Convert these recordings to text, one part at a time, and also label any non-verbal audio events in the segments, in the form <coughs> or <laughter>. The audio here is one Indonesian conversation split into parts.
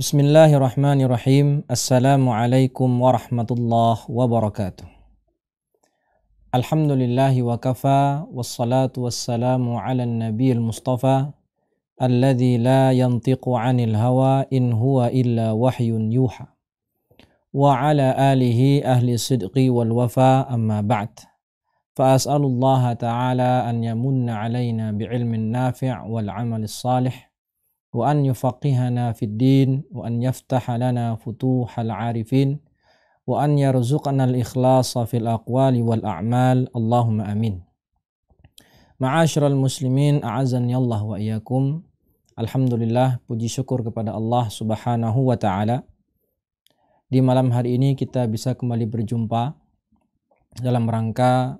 بسم الله الرحمن الرحيم السلام عليكم ورحمة الله وبركاته الحمد لله وكفى والصلاة والسلام على النبي المصطفى الذي لا ينطق عن الهوى إن هو إلا وحي يوحى وعلى آله أهل الصدق والوفاء أما بعد فأسأل الله تعالى أن يمن علينا بعلم نافع والعمل الصالح وأن يفقهنا في الدين وأن يفتح لنا فتوح العارفين وأن يرزقنا الإخلاص في الأقوال والأعمال اللهم آمين Ma'asyiral muslimin a'azani Allah wa iyyakum. Alhamdulillah puji syukur kepada Allah Subhanahu wa taala. Di malam hari ini kita bisa kembali berjumpa dalam rangka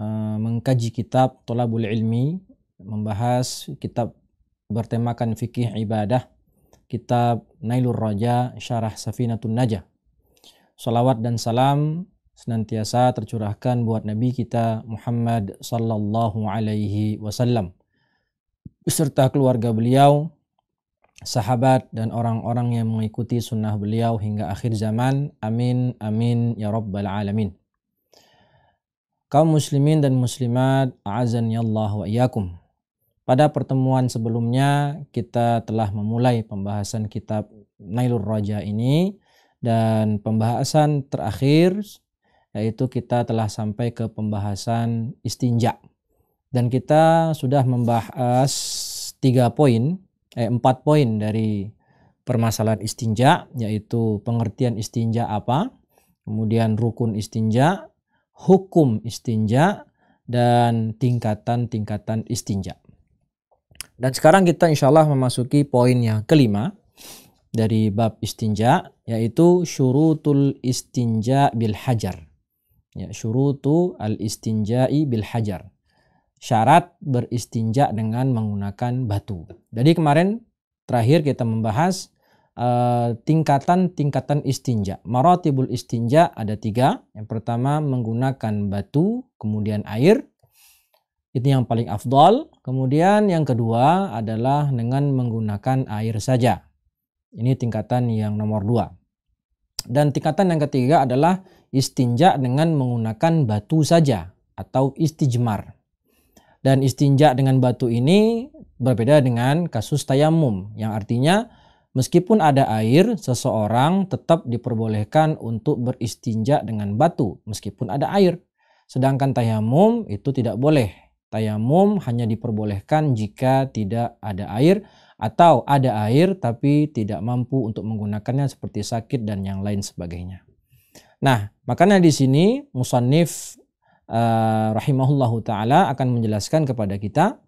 uh, mengkaji kitab Tolabul Ilmi, membahas kitab bertemakan fikih ibadah kitab Nailur Raja Syarah Safinatun Najah. Salawat dan salam senantiasa tercurahkan buat Nabi kita Muhammad sallallahu alaihi wasallam beserta keluarga beliau, sahabat dan orang-orang yang mengikuti sunnah beliau hingga akhir zaman. Amin amin ya rabbal alamin. Kaum muslimin dan muslimat, ya Allah wa iyakum. Pada pertemuan sebelumnya kita telah memulai pembahasan kitab Nailur Roja ini dan pembahasan terakhir yaitu kita telah sampai ke pembahasan istinja dan kita sudah membahas tiga poin eh empat poin dari permasalahan istinja yaitu pengertian istinja apa kemudian rukun istinja hukum istinja dan tingkatan-tingkatan istinja dan sekarang kita insya Allah memasuki poin yang kelima dari bab istinja yaitu syurutul istinja bil hajar. Ya, syurutu al istinja'i bil hajar. Syarat beristinja dengan menggunakan batu. Jadi kemarin terakhir kita membahas eh, tingkatan-tingkatan uh, Maroti bul istinja. Marotibul istinja ada tiga. Yang pertama menggunakan batu, kemudian air, itu yang paling afdol. Kemudian yang kedua adalah dengan menggunakan air saja. Ini tingkatan yang nomor dua. Dan tingkatan yang ketiga adalah istinja dengan menggunakan batu saja atau istijmar. Dan istinja dengan batu ini berbeda dengan kasus tayamum yang artinya meskipun ada air seseorang tetap diperbolehkan untuk beristinja dengan batu meskipun ada air. Sedangkan tayamum itu tidak boleh Tayamum hanya diperbolehkan jika tidak ada air atau ada air tapi tidak mampu untuk menggunakannya seperti sakit dan yang lain sebagainya. Nah, makanya di sini Musanif uh, eh, rahimahullahu taala akan menjelaskan kepada kita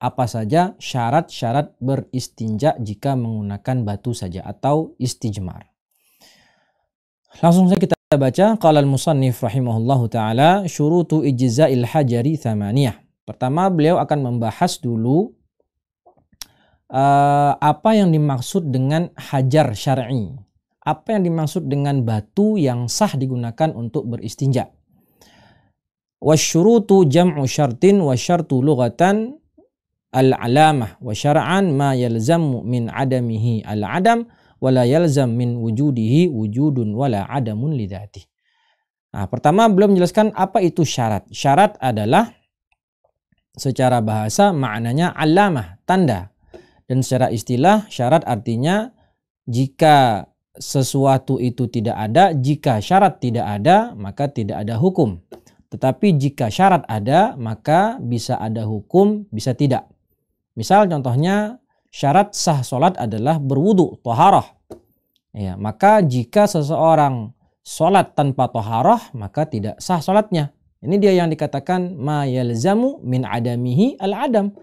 apa saja syarat-syarat beristinja jika menggunakan batu saja atau istijmar. Langsung saja kita baca qala al-musannif rahimahullahu taala syurutu ijza'il hajari thamaniyah. Pertama beliau akan membahas dulu uh, apa yang dimaksud dengan hajar syar'i. Apa yang dimaksud dengan batu yang sah digunakan untuk beristinja. Wasyurutu jam'u syartin wa syartu lughatan al-alamah wa syar'an ma yalzamu min adamihi al-adam wala yalzam min wujudihi wujudun wala adamun lidati. Nah, pertama belum menjelaskan apa itu syarat. Syarat adalah secara bahasa maknanya alamah, tanda. Dan secara istilah syarat artinya jika sesuatu itu tidak ada, jika syarat tidak ada, maka tidak ada hukum. Tetapi jika syarat ada, maka bisa ada hukum, bisa tidak. Misal contohnya syarat sah solat adalah berwudu, toharoh. Ya, maka jika seseorang solat tanpa toharoh, maka tidak sah solatnya. Ini dia yang dikatakan ma yalzamu min adamihi al-adam.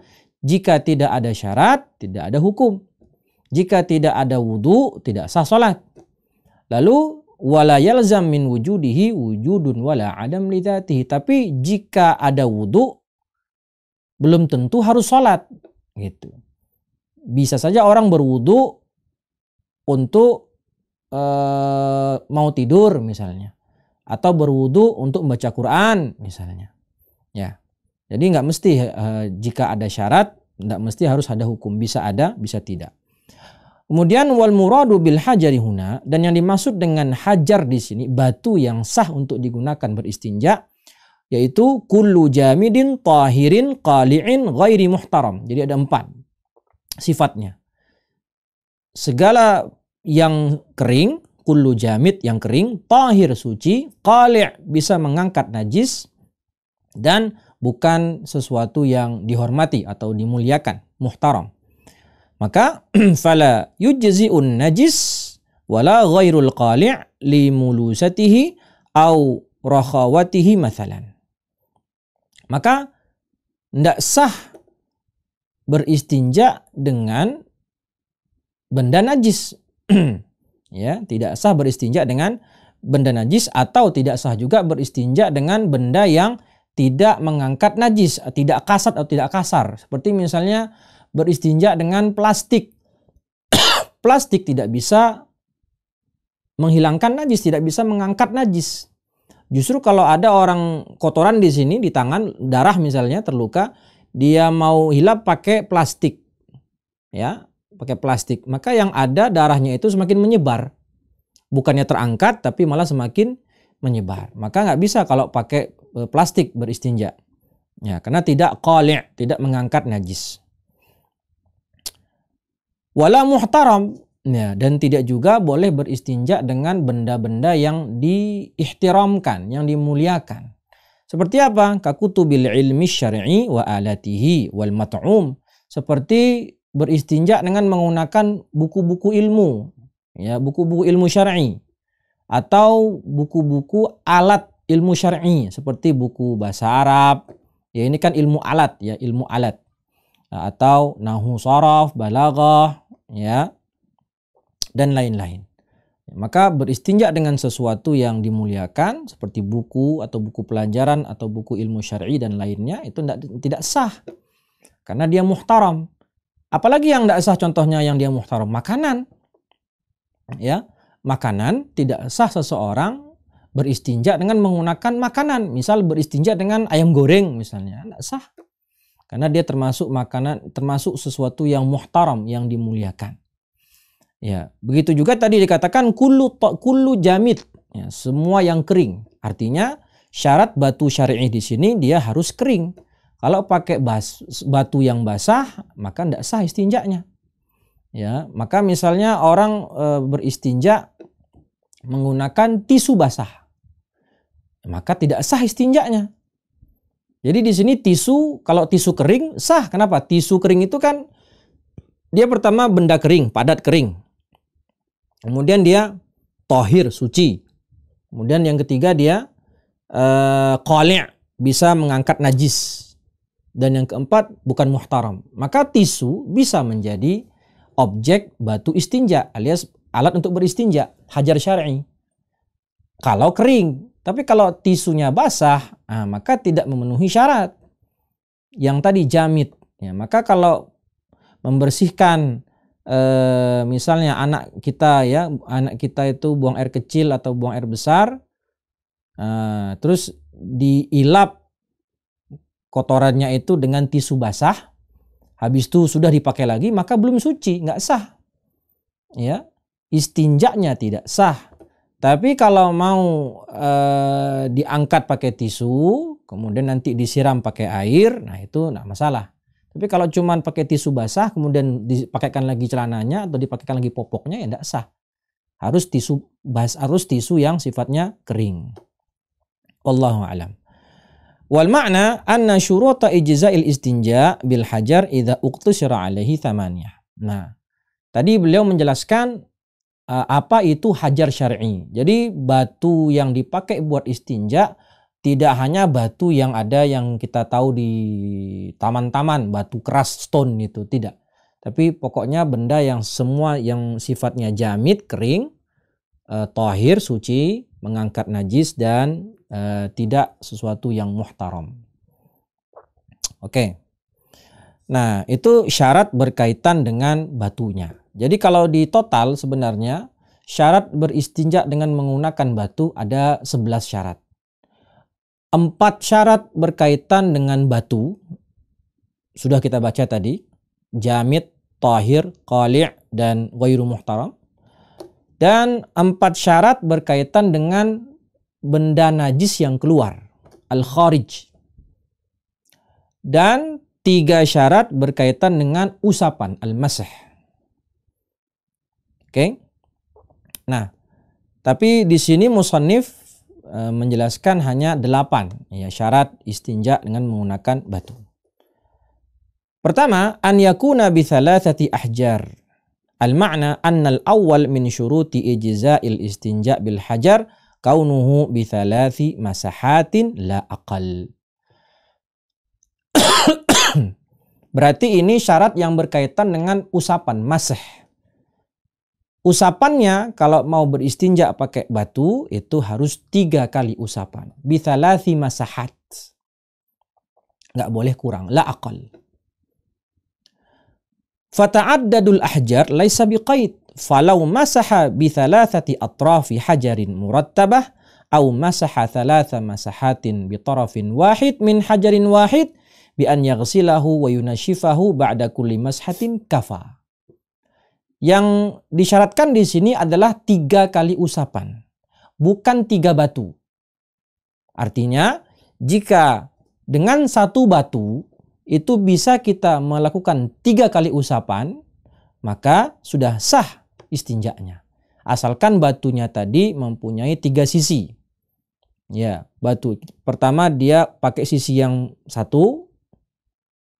Jika tidak ada syarat, tidak ada hukum. Jika tidak ada wudu, tidak sah solat. Lalu wala yalzam min wujudihi wujudun wala adam lidatihi. Tapi jika ada wudu, belum tentu harus sholat. Gitu bisa saja orang berwudu untuk e, mau tidur misalnya atau berwudu untuk membaca Quran misalnya ya jadi nggak mesti e, jika ada syarat nggak mesti harus ada hukum bisa ada bisa tidak Kemudian wal muradu bil hajari huna dan yang dimaksud dengan hajar di sini batu yang sah untuk digunakan beristinja yaitu kullu jamidin tahirin qali'in ghairi muhtaram. Jadi ada empat sifatnya. Segala yang kering, kullu jamid yang kering, tahir suci, qali' bisa mengangkat najis dan bukan sesuatu yang dihormati atau dimuliakan, muhtaram. Maka <clears throat> fala yujzi'un najis wala ghairul qali' li mulusatihi au rakhawatihi mathalan. Maka tidak sah beristinja dengan benda najis. <clears throat> ya, tidak sah beristinja dengan benda najis atau tidak sah juga beristinja dengan benda yang tidak mengangkat najis, tidak kasat atau tidak kasar. Seperti misalnya beristinja dengan plastik. <clears throat> plastik tidak bisa menghilangkan najis, tidak bisa mengangkat najis. Justru kalau ada orang kotoran di sini di tangan darah misalnya terluka, dia mau hilap pakai plastik. Ya, pakai plastik. Maka yang ada darahnya itu semakin menyebar. Bukannya terangkat tapi malah semakin menyebar. Maka nggak bisa kalau pakai e, plastik beristinja. Ya, karena tidak qali', tidak mengangkat najis. Wala muhtaram, Ya, dan tidak juga boleh beristinja dengan benda-benda yang diihtiramkan, yang dimuliakan. Seperti apa? Kakutu bil ilmi syar'i wa alatihi wal mat'um. Seperti beristinja dengan menggunakan buku-buku ilmu, ya, buku-buku ilmu syar'i atau buku-buku alat ilmu syar'i seperti buku bahasa Arab. Ya, ini kan ilmu alat ya, ilmu alat. atau nahu saraf, balaghah, ya. dan lain-lain. Ya, maka beristinja dengan sesuatu yang dimuliakan seperti buku atau buku pelajaran atau buku ilmu syar'i dan lainnya itu tidak, tidak sah karena dia muhtaram. Apalagi yang tidak sah contohnya yang dia muhtaram makanan. Ya, makanan tidak sah seseorang beristinja dengan menggunakan makanan. Misal beristinja dengan ayam goreng misalnya, tidak sah. Karena dia termasuk makanan termasuk sesuatu yang muhtaram yang dimuliakan. Ya, begitu juga tadi dikatakan kulu kulu jamit, ya, semua yang kering. Artinya syarat batu syar'i di sini dia harus kering. Kalau pakai bas, batu yang basah maka tidak sah istinjaknya. Ya, maka misalnya orang e, beristinja menggunakan tisu basah. Maka tidak sah istinjaknya. Jadi di sini tisu kalau tisu kering sah. Kenapa? Tisu kering itu kan dia pertama benda kering, padat kering. Kemudian dia tohir suci. Kemudian yang ketiga dia uh, eh, kolek bisa mengangkat najis. Dan yang keempat bukan muhtaram. Maka tisu bisa menjadi objek batu istinja alias alat untuk beristinja, hajar syar'i. Kalau kering, tapi kalau tisunya basah, nah, maka tidak memenuhi syarat. Yang tadi jamit, ya, maka kalau membersihkan eh, misalnya anak kita ya, anak kita itu buang air kecil atau buang air besar, eh, terus diilap kotorannya itu dengan tisu basah, habis itu sudah dipakai lagi, maka belum suci, nggak sah. Ya, istinjaknya tidak sah. Tapi kalau mau e, diangkat pakai tisu, kemudian nanti disiram pakai air, nah itu nggak masalah. Tapi kalau cuma pakai tisu basah kemudian dipakaikan lagi celananya atau dipakaikan lagi popoknya ya tidak sah. Harus tisu bas harus tisu yang sifatnya kering. Wallahu alam. Wal makna anna syurata ijza'il istinja bil hajar idza uqtasira alaihi thamaniyah. Nah, tadi beliau menjelaskan eh, apa itu hajar syar'i. Jadi batu yang dipakai buat istinja tidak hanya batu yang ada yang kita tahu di taman-taman, batu keras stone itu tidak. Tapi pokoknya benda yang semua yang sifatnya jamit, kering, eh, tohir, suci, mengangkat najis dan eh, tidak sesuatu yang muhtaram. Oke. Nah, itu syarat berkaitan dengan batunya. Jadi kalau di total sebenarnya syarat beristinjak dengan menggunakan batu ada 11 syarat. Empat syarat berkaitan dengan batu sudah kita baca tadi, jamit, tahir, qali' dan ghairu muhtaram. Dan empat syarat berkaitan dengan benda najis yang keluar, al-kharij. Dan tiga syarat berkaitan dengan usapan, al-masah. Oke. Okay? Nah, tapi di sini musannif e, menjelaskan hanya delapan ya, syarat istinja dengan menggunakan batu. Pertama, an yakuna bi thalathati ahjar. Al makna al awal min syuruti ijza'il istinja bil hajar kaunuhu bi thalathi masahatin la aqal. <coughs> Berarti ini syarat yang berkaitan dengan usapan masah Usapannya kalau mau beristinja pakai batu itu harus tiga kali usapan. Bithalati masahat. Nggak boleh kurang. La akal. Fata'addadul ahjar laisa biqait. Falau masaha bithalathati atrafi hajarin murattabah. Au masaha thalatha masahatin bitarafin wahid min hajarin wahid. Bi an yagsilahu wa yunashifahu ba'da kulli masahatin kafah. Yang disyaratkan di sini adalah tiga kali usapan, bukan tiga batu. Artinya, jika dengan satu batu itu bisa kita melakukan tiga kali usapan, maka sudah sah istinjaknya. Asalkan batunya tadi mempunyai tiga sisi. Ya, batu. Pertama dia pakai sisi yang satu,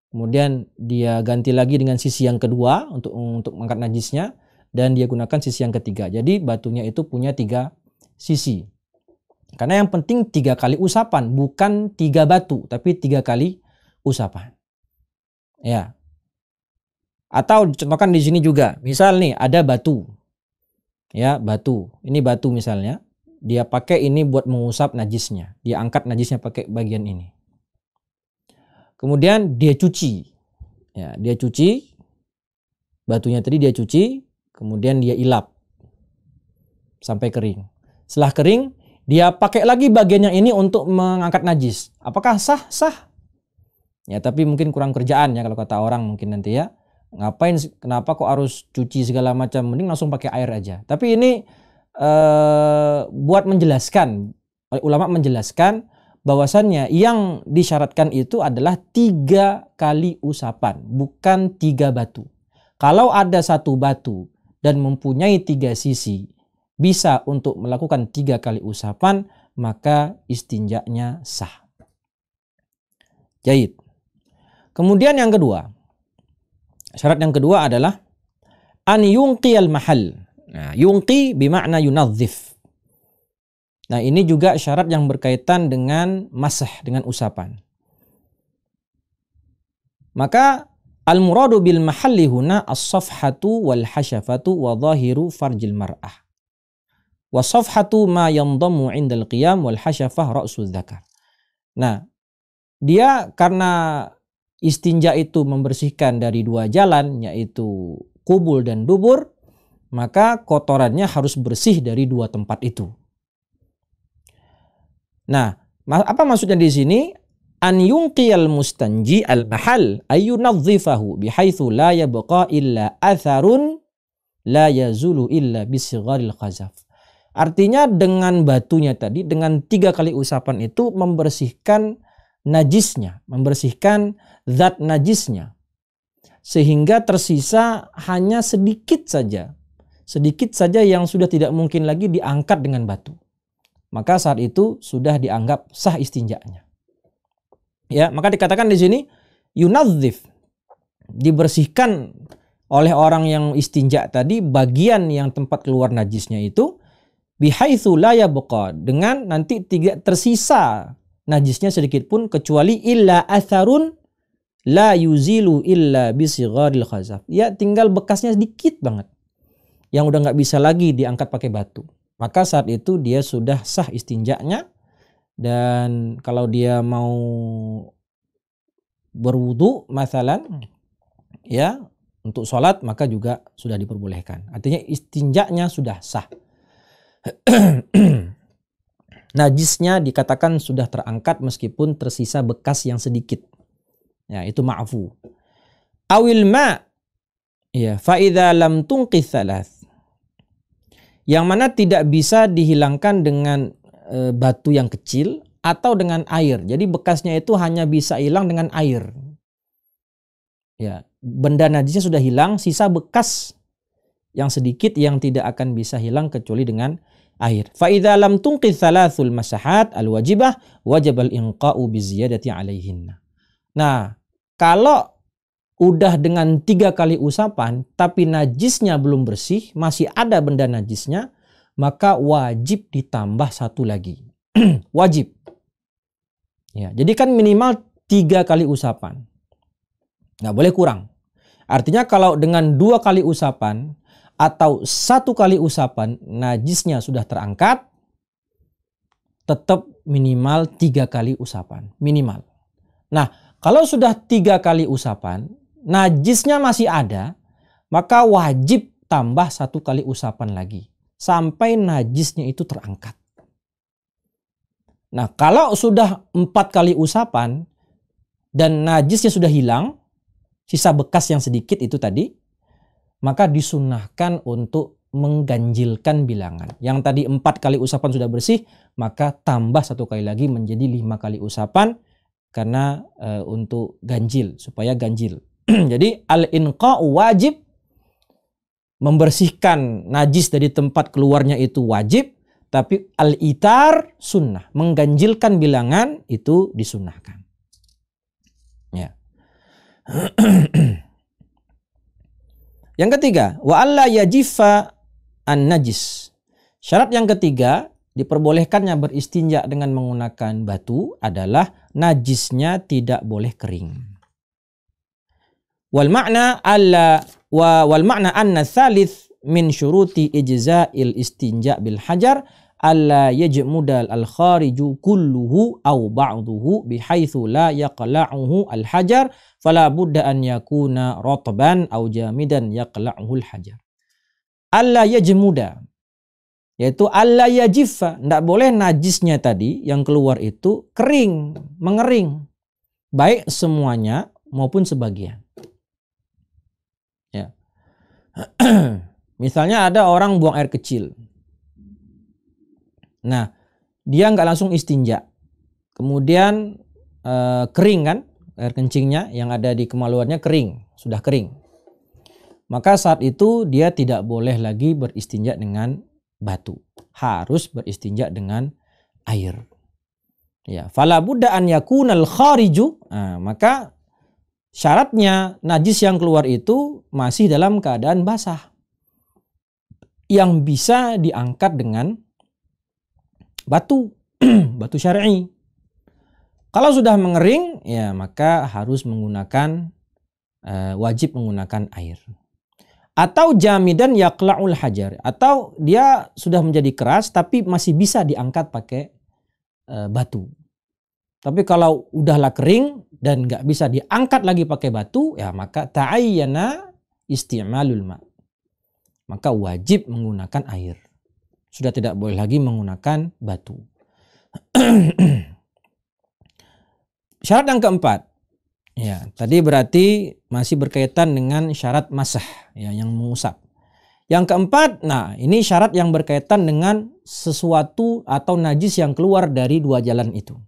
Kemudian dia ganti lagi dengan sisi yang kedua untuk untuk mengangkat najisnya dan dia gunakan sisi yang ketiga. Jadi batunya itu punya tiga sisi. Karena yang penting tiga kali usapan bukan tiga batu tapi tiga kali usapan. Ya. Atau contohkan di sini juga, misal nih ada batu. Ya, batu. Ini batu misalnya. Dia pakai ini buat mengusap najisnya. Dia angkat najisnya pakai bagian ini. Kemudian dia cuci. Ya, dia cuci batunya tadi dia cuci, kemudian dia ilap sampai kering. Setelah kering, dia pakai lagi bagian yang ini untuk mengangkat najis. Apakah sah? Sah. Ya, tapi mungkin kurang kerjaan ya kalau kata orang mungkin nanti ya. Ngapain kenapa kok harus cuci segala macam? Mending langsung pakai air aja. Tapi ini eh, buat menjelaskan ulama menjelaskan bahwasannya yang disyaratkan itu adalah tiga kali usapan, bukan tiga batu. Kalau ada satu batu dan mempunyai tiga sisi, bisa untuk melakukan tiga kali usapan, maka istinjaknya sah. Jahit. Kemudian yang kedua, syarat yang kedua adalah an yunqiyal mahal. Nah, yunqi bimakna yunadzif Nah ini juga syarat yang berkaitan dengan masah, dengan usapan. Maka al-muradu bil mahalli huna as-safhatu wal hasyafatu wa zahiru farjil mar'ah. Wa safhatu ma yandamu indal qiyam wal hasyafah ra'su dzakar. Nah, dia karena istinja itu membersihkan dari dua jalan yaitu kubul dan dubur maka kotorannya harus bersih dari dua tempat itu Nah, apa maksudnya di sini? An yunqiyal mustanji al mahal ayu ayunadhifahu bihaithu la yabqa illa atharun la yazulu illa bisigharil khazaf. Artinya dengan batunya tadi, dengan tiga kali usapan itu membersihkan najisnya, membersihkan zat najisnya. Sehingga tersisa hanya sedikit saja, sedikit saja yang sudah tidak mungkin lagi diangkat dengan batu maka saat itu sudah dianggap sah istinjaknya. Ya, maka dikatakan di sini yunadzif dibersihkan oleh orang yang istinjak tadi bagian yang tempat keluar najisnya itu bihaitsu la yabqa dengan nanti tidak tersisa najisnya sedikit pun kecuali illa atharun la yuzilu illa bisigharil khazaf. Ya tinggal bekasnya sedikit banget yang udah nggak bisa lagi diangkat pakai batu maka saat itu dia sudah sah istinjaknya dan kalau dia mau berwudu masalan hmm. ya untuk sholat maka juga sudah diperbolehkan artinya istinjaknya sudah sah <clears throat> najisnya dikatakan sudah terangkat meskipun tersisa bekas yang sedikit ya itu maafu. awil ma ya faida lam tungqis yang mana tidak bisa dihilangkan dengan e, batu yang kecil atau dengan air. Jadi bekasnya itu hanya bisa hilang dengan air. Ya, benda najisnya sudah hilang, sisa bekas yang sedikit yang tidak akan bisa hilang kecuali dengan air. Fa idza lam tunqi thalathul masahat al wajibah wajib al inqa'u bi ziyadati alaihinna. Nah, kalau udah dengan tiga kali usapan tapi najisnya belum bersih, masih ada benda najisnya, maka wajib ditambah satu lagi. <clears throat> wajib. Ya, jadi kan minimal tiga kali usapan. Nggak boleh kurang. Artinya kalau dengan dua kali usapan atau satu kali usapan najisnya sudah terangkat, tetap minimal tiga kali usapan. Minimal. Nah, kalau sudah tiga kali usapan, najisnya masih ada, maka wajib tambah satu kali usapan lagi sampai najisnya itu terangkat. Nah, kalau sudah empat kali usapan dan najisnya sudah hilang, sisa bekas yang sedikit itu tadi, maka disunahkan untuk mengganjilkan bilangan. Yang tadi empat kali usapan sudah bersih, maka tambah satu kali lagi menjadi lima kali usapan karena e, untuk ganjil supaya ganjil. <clears throat> Jadi al-inqa wajib membersihkan najis dari tempat keluarnya itu wajib, tapi al-itar sunnah, mengganjilkan bilangan itu disunahkan. Ya. <clears throat> yang ketiga, wa alla yajifa an-najis. Syarat yang ketiga, diperbolehkannya beristinja dengan menggunakan batu adalah najisnya tidak boleh kering. Wal makna alla wa wal makna anna salis min syuruti ijza'il istinja bil hajar alla yajmudal al khariju kulluhu aw ba'duhu bihaitsu la yaqla'uhu al hajar fala budda an yakuna rataban aw jamidan yaqla'uhu al hajar alla yajmuda yaitu alla yajifa ndak boleh najisnya tadi yang keluar itu kering mengering baik semuanya maupun sebagian <clears throat> Misalnya ada orang buang air kecil. Nah, dia nggak langsung istinja. Kemudian eh, kering kan air kencingnya yang ada di kemaluannya kering, sudah kering. Maka saat itu dia tidak boleh lagi beristinja dengan batu. Harus beristinja dengan air. Ya, fala buddha an yakunal khariju. Nah, maka Syaratnya najis yang keluar itu masih dalam keadaan basah yang bisa diangkat dengan batu, <clears throat> batu syar'i. Kalau sudah mengering, ya maka harus menggunakan uh, wajib menggunakan air. Atau jamidan yakla'ul hajar atau dia sudah menjadi keras tapi masih bisa diangkat pakai uh, batu. Tapi kalau udahlah kering dan nggak bisa diangkat lagi pakai batu, ya maka ta'ayyana istimalul ma. Maka wajib menggunakan air. Sudah tidak boleh lagi menggunakan batu. <clears throat> syarat yang keempat. Ya, tadi berarti masih berkaitan dengan syarat masah ya yang mengusap. Yang keempat, nah ini syarat yang berkaitan dengan sesuatu atau najis yang keluar dari dua jalan itu.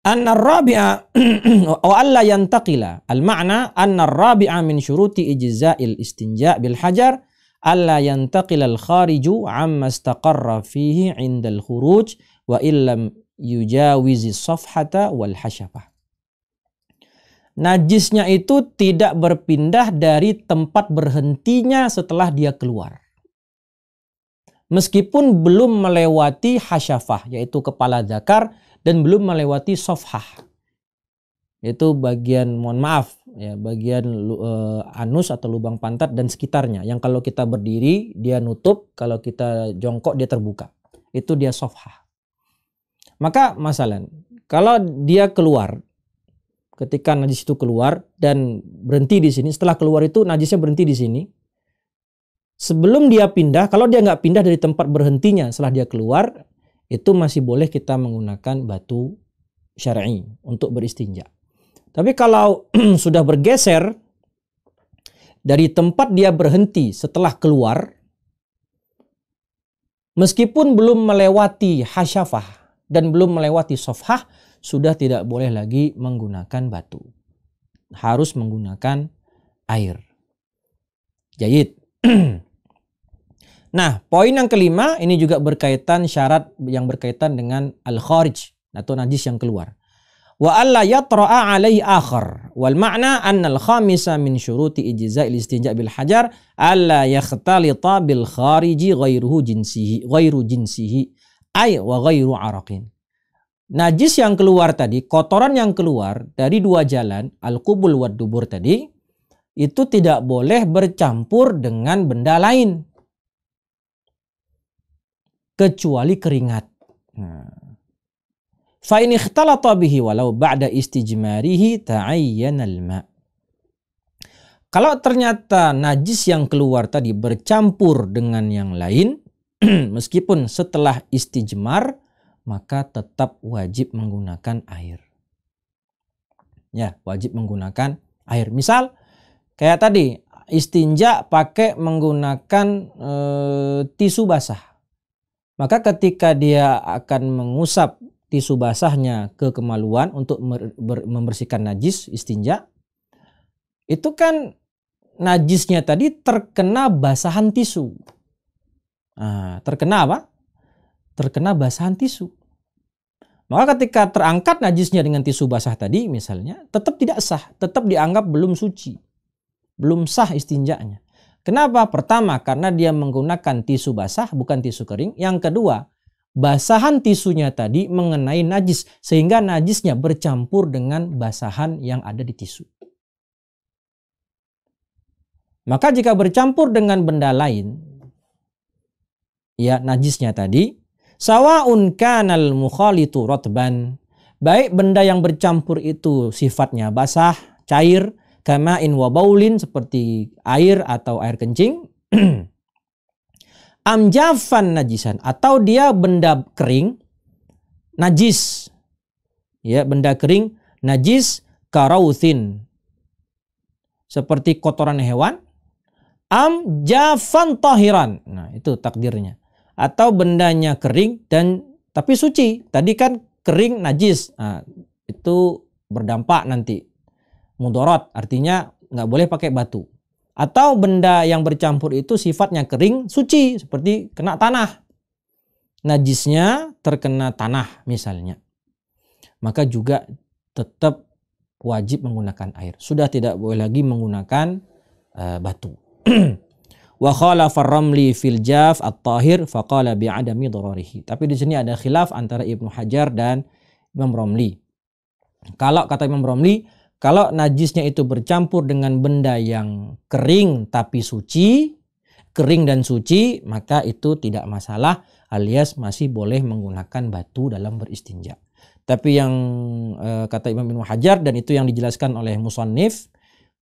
Anna rabi'a <clears throat> wa alla yantaqila. al anna rabi'a min syuruti ijza'il istinja bil hajar alla yantaqila al-khariju amma istaqarra fihi 'inda al-khuruj wa Najisnya itu tidak berpindah dari tempat berhentinya setelah dia keluar. Meskipun belum melewati hasyafah yaitu kepala zakar dan belum melewati sofhah itu bagian mohon maaf ya bagian uh, anus atau lubang pantat dan sekitarnya yang kalau kita berdiri dia nutup kalau kita jongkok dia terbuka itu dia sofhah maka masalah kalau dia keluar ketika najis itu keluar dan berhenti di sini setelah keluar itu najisnya berhenti di sini sebelum dia pindah kalau dia nggak pindah dari tempat berhentinya setelah dia keluar itu masih boleh kita menggunakan batu syar'i untuk beristinja. Tapi kalau <clears throat> sudah bergeser dari tempat dia berhenti setelah keluar, meskipun belum melewati hasyafah dan belum melewati sofah, sudah tidak boleh lagi menggunakan batu. Harus menggunakan air. Jahit. <clears throat> Nah, poin yang kelima ini juga berkaitan syarat yang berkaitan dengan al-kharij atau najis yang keluar. Wa alla yatra'a alaihi akhar. Wal makna anna al-khamisa min syuruti ijza'il istinja' bil hajar alla yakhtalita bil khariji ghairuhu jinsihi ghairu jinsihi ay wa ghairu araqin. Najis yang keluar tadi, kotoran yang keluar dari dua jalan, al-kubul wad dubur tadi, itu tidak boleh bercampur dengan benda lain kecuali keringat. Hmm. Fa in ikhtalata bihi walau ba'da istijmarihi ta'ayyana al Kalau ternyata najis yang keluar tadi bercampur dengan yang lain, <clears throat> meskipun setelah istijmar, maka tetap wajib menggunakan air. Ya, wajib menggunakan air. Misal, kayak tadi istinja pakai menggunakan e, tisu basah maka ketika dia akan mengusap tisu basahnya ke kemaluan untuk membersihkan najis istinja, itu kan najisnya tadi terkena basahan tisu. Nah, terkena apa? Terkena basahan tisu. Maka ketika terangkat najisnya dengan tisu basah tadi misalnya, tetap tidak sah, tetap dianggap belum suci. Belum sah istinjanya. Kenapa? Pertama, karena dia menggunakan tisu basah bukan tisu kering. Yang kedua, basahan tisunya tadi mengenai najis sehingga najisnya bercampur dengan basahan yang ada di tisu. Maka jika bercampur dengan benda lain, ya najisnya tadi, sawaun kanal mukhalitu rotban. Baik benda yang bercampur itu sifatnya basah, cair, kama in wa baulin seperti air atau air kencing <clears throat> amjafan najisan atau dia benda kering najis ya benda kering najis karauthin seperti kotoran hewan am jafan tohiran nah itu takdirnya atau bendanya kering dan tapi suci tadi kan kering najis nah, itu berdampak nanti mudorot, artinya nggak boleh pakai batu. Atau benda yang bercampur itu sifatnya kering, suci, seperti kena tanah. Najisnya terkena tanah misalnya. Maka juga tetap wajib menggunakan air. Sudah tidak boleh lagi menggunakan uh, batu. <clears throat> Wa khalafar ramli fil jaf at-tahir faqala adami dararihi. Tapi di sini ada khilaf antara Ibnu Hajar dan Imam Romli. Kalau kata Imam Romli, kalau najisnya itu bercampur dengan benda yang kering tapi suci, kering dan suci, maka itu tidak masalah alias masih boleh menggunakan batu dalam beristinja. Tapi yang e, kata Imam bin Hajar dan itu yang dijelaskan oleh Musonif,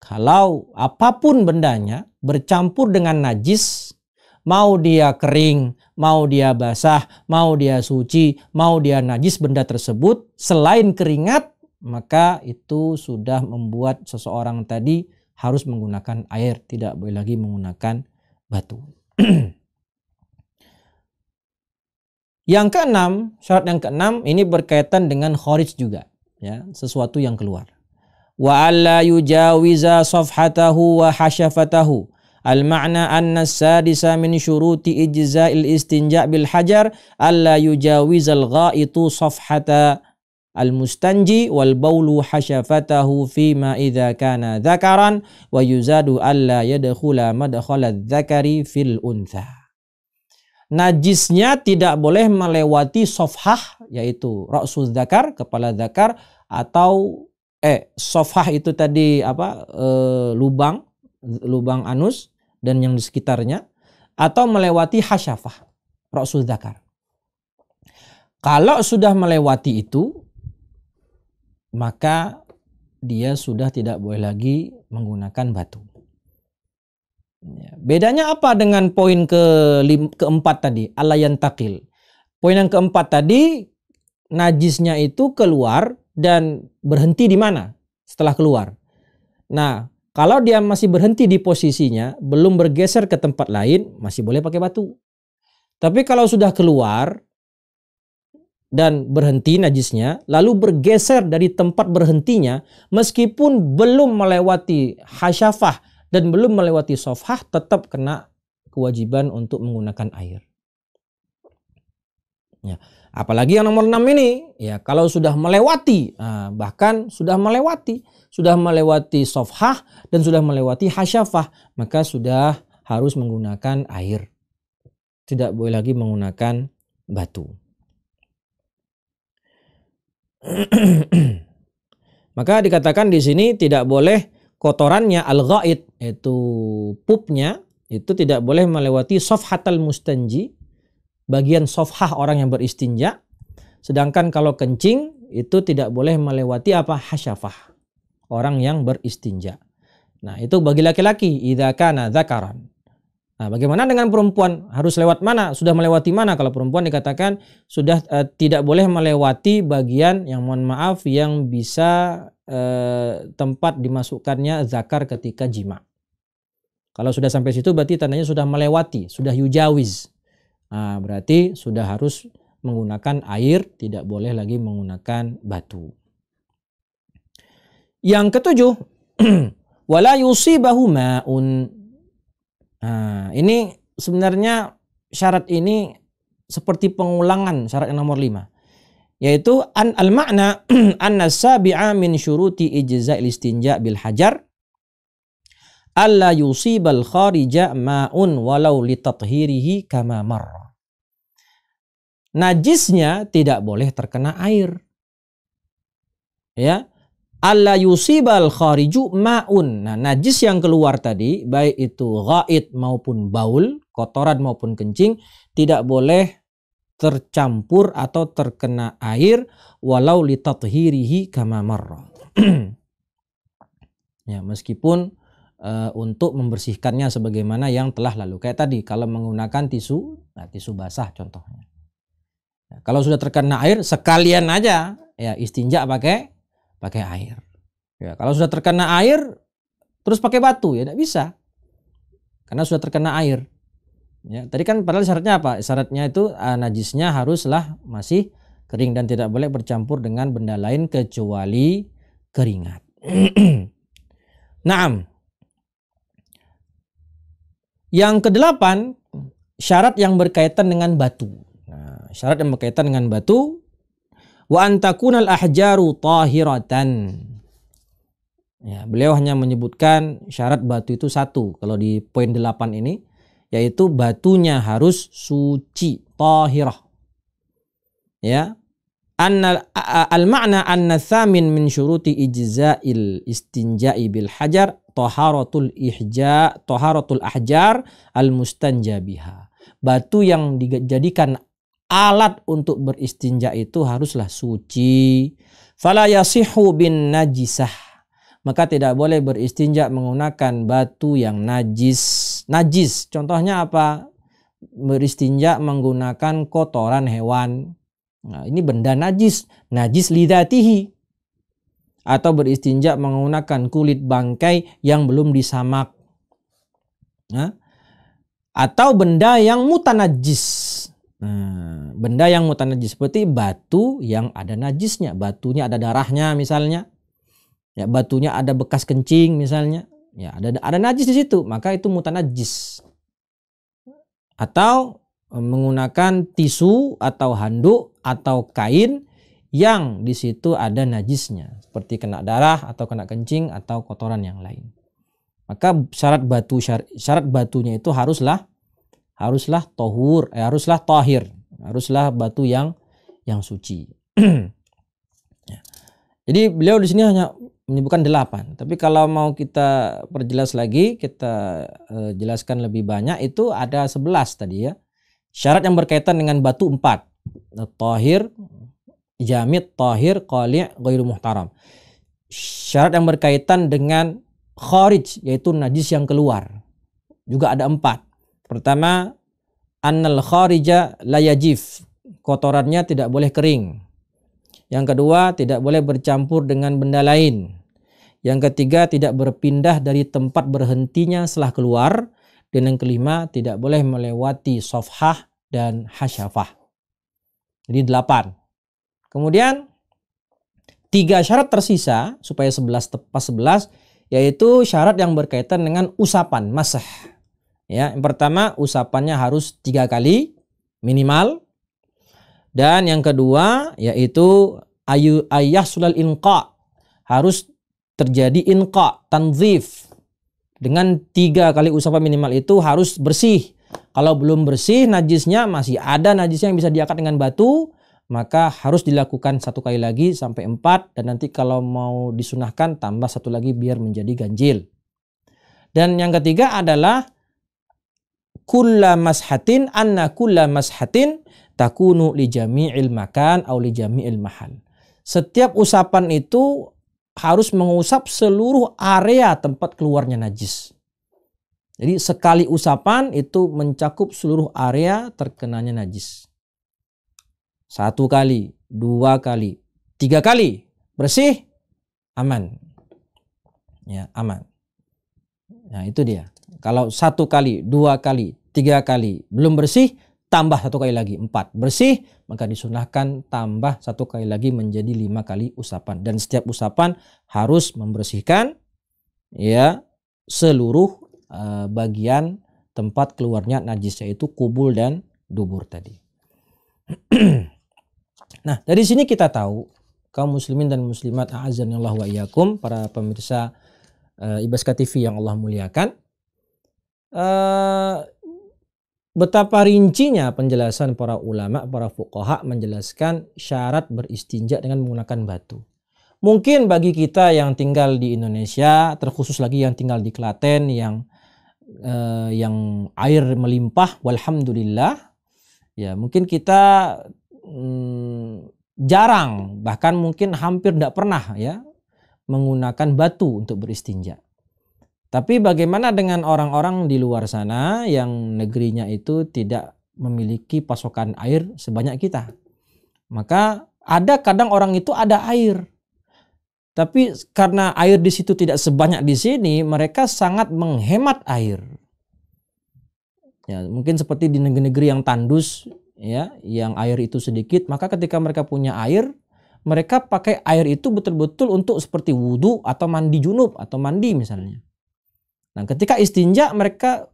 kalau apapun bendanya bercampur dengan najis, mau dia kering, mau dia basah, mau dia suci, mau dia najis benda tersebut, selain keringat maka itu sudah membuat seseorang tadi harus menggunakan air, tidak boleh lagi menggunakan batu. <clears throat> yang keenam, syarat yang keenam ini berkaitan dengan kharij juga, ya, sesuatu yang keluar. Wa alla yujawiza safhatahu wa hashafatahu. al makna anna sadisa min syuruti ijza'il istinja' bil hajar alla al ghaitu safhatahu al-mustanji wal baulu hashafatahu fi ma idza kana dzakaran wa yuzadu alla yadkhula madkhala dzakari fil untha. Najisnya tidak boleh melewati sofhah yaitu rasul dzakar kepala dzakar atau eh sofhah itu tadi apa e, lubang lubang anus dan yang di sekitarnya atau melewati hasyafah rasul dzakar. Kalau sudah melewati itu maka dia sudah tidak boleh lagi menggunakan batu. Ya, bedanya apa dengan poin ke keempat tadi, alayan takil. Poin yang keempat tadi, najisnya itu keluar dan berhenti di mana setelah keluar. Nah, kalau dia masih berhenti di posisinya, belum bergeser ke tempat lain, masih boleh pakai batu. Tapi kalau sudah keluar, dan berhenti najisnya, lalu bergeser dari tempat berhentinya meskipun belum melewati hasyafah dan belum melewati sofah tetap kena kewajiban untuk menggunakan air. Ya. Apalagi yang nomor 6 ini, ya kalau sudah melewati, ah, bahkan sudah melewati, sudah melewati sofah dan sudah melewati hasyafah, maka sudah harus menggunakan air. Tidak boleh lagi menggunakan batu. <clears throat> Maka dikatakan di sini tidak boleh kotorannya al-ghaid yaitu pupnya itu tidak boleh melewati sofhatal mustanji bagian sofhah orang yang beristinja sedangkan kalau kencing itu tidak boleh melewati apa hasyafah orang yang beristinja. Nah, itu bagi laki-laki idza zakaran. Nah, bagaimana dengan perempuan? Harus lewat mana? Sudah melewati mana? Kalau perempuan dikatakan sudah uh, tidak boleh melewati bagian yang mohon maaf yang bisa uh, tempat dimasukkannya zakar ketika jima. Kalau sudah sampai situ berarti tandanya sudah melewati, sudah yujawiz. Nah, berarti sudah harus menggunakan air, tidak boleh lagi menggunakan batu. Yang ketujuh, <clears throat> wala yusibahu ma'un Nah, ini sebenarnya syarat ini seperti pengulangan syarat yang nomor lima yaitu an al makna <clears throat> anna sabi'a min syuruti ijza'il istinja bil hajar alla yusibal kharija ma'un walau litathhirihi kama mar. najisnya tidak boleh terkena air ya alla yusibal khariju maun. Nah, najis yang keluar tadi baik itu ghaid maupun baul, kotoran maupun kencing tidak boleh tercampur atau terkena air walau litathhirihi kama marra. <clears throat> ya, meskipun uh, untuk membersihkannya sebagaimana yang telah lalu. Kayak tadi kalau menggunakan tisu, nah, tisu basah contohnya. Nah, kalau sudah terkena air sekalian aja ya istinja pakai pakai air. Ya, kalau sudah terkena air terus pakai batu ya tidak bisa. Karena sudah terkena air. Ya, tadi kan padahal syaratnya apa? Syaratnya itu uh, najisnya haruslah masih kering dan tidak boleh bercampur dengan benda lain kecuali keringat. <clears throat> Naam. Yang kedelapan, syarat yang berkaitan dengan batu. Nah, syarat yang berkaitan dengan batu wa antakunal ahjaru tahiratan. Ya, beliau hanya menyebutkan syarat batu itu satu. Kalau di poin delapan ini yaitu batunya harus suci, tahirah. Ya. Anna, al makna anna thamin min syuruti ijza'il istinja'i bil hajar taharatul ihja taharatul ahjar al mustanjabiha. Batu yang dijadikan alat untuk beristinja itu haruslah suci. Fala yasihu bin najisah. Maka tidak boleh beristinja menggunakan batu yang najis. Najis contohnya apa? Beristinja menggunakan kotoran hewan. Nah, ini benda najis, najis lidatihi. Atau beristinja menggunakan kulit bangkai yang belum disamak. Nah, atau benda yang mutanajis Nah, benda yang mutanajis seperti batu yang ada najisnya, batunya ada darahnya misalnya. Ya, batunya ada bekas kencing misalnya. Ya, ada ada najis di situ, maka itu mutanajis. Atau eh, menggunakan tisu atau handuk atau kain yang di situ ada najisnya, seperti kena darah atau kena kencing atau kotoran yang lain. Maka syarat batu syarat batunya itu haruslah haruslah tohur, eh, haruslah tahir, haruslah batu yang yang suci. <clears throat> Ya. Jadi beliau di sini hanya menyebutkan delapan. Tapi kalau mau kita perjelas lagi, kita eh, jelaskan lebih banyak itu ada sebelas tadi ya. Syarat yang berkaitan dengan batu empat. Tahir, jamit, tahir, qali', ghairu muhtaram. Syarat yang berkaitan dengan kharij yaitu najis yang keluar. Juga ada empat. Pertama, annal kharija la yajif. Kotorannya tidak boleh kering. Yang kedua, tidak boleh bercampur dengan benda lain. Yang ketiga, tidak berpindah dari tempat berhentinya setelah keluar. Dan yang kelima, tidak boleh melewati sofhah dan hasyafah. Jadi delapan. Kemudian tiga syarat tersisa supaya sebelas tepat sebelas yaitu syarat yang berkaitan dengan usapan masah. Ya, yang pertama usapannya harus tiga kali minimal. Dan yang kedua yaitu ayu ayah sulal inqa harus terjadi inqa tanzif dengan tiga kali usapan minimal itu harus bersih. Kalau belum bersih najisnya masih ada najisnya yang bisa diangkat dengan batu maka harus dilakukan satu kali lagi sampai empat dan nanti kalau mau disunahkan tambah satu lagi biar menjadi ganjil. Dan yang ketiga adalah kulla mashatin anna kulla mashatin takunu li jami'il makan au li jami'il mahal. Setiap usapan itu harus mengusap seluruh area tempat keluarnya najis. Jadi sekali usapan itu mencakup seluruh area terkenanya najis. Satu kali, dua kali, tiga kali bersih, aman. Ya, aman. Nah, itu dia. Kalau satu kali, dua kali, tiga kali belum bersih, tambah satu kali lagi empat bersih maka disunahkan tambah satu kali lagi menjadi lima kali usapan dan setiap usapan harus membersihkan ya seluruh uh, bagian tempat keluarnya najis yaitu kubul dan dubur tadi. <clears throat> nah dari sini kita tahu kaum muslimin dan muslimat azan Allah wa para pemirsa uh, eh, Ibaska TV yang Allah muliakan uh, betapa rincinya penjelasan para ulama, para fuqaha menjelaskan syarat beristinja dengan menggunakan batu. Mungkin bagi kita yang tinggal di Indonesia, terkhusus lagi yang tinggal di Klaten yang eh, yang air melimpah, walhamdulillah, ya mungkin kita hmm, jarang bahkan mungkin hampir tidak pernah ya menggunakan batu untuk beristinja. Tapi bagaimana dengan orang-orang di luar sana yang negerinya itu tidak memiliki pasokan air sebanyak kita? Maka ada kadang orang itu ada air. Tapi karena air di situ tidak sebanyak di sini, mereka sangat menghemat air. Ya, mungkin seperti di negeri-negeri yang tandus ya, yang air itu sedikit, maka ketika mereka punya air, mereka pakai air itu betul-betul untuk seperti wudhu atau mandi junub atau mandi misalnya. Nah, ketika istinja mereka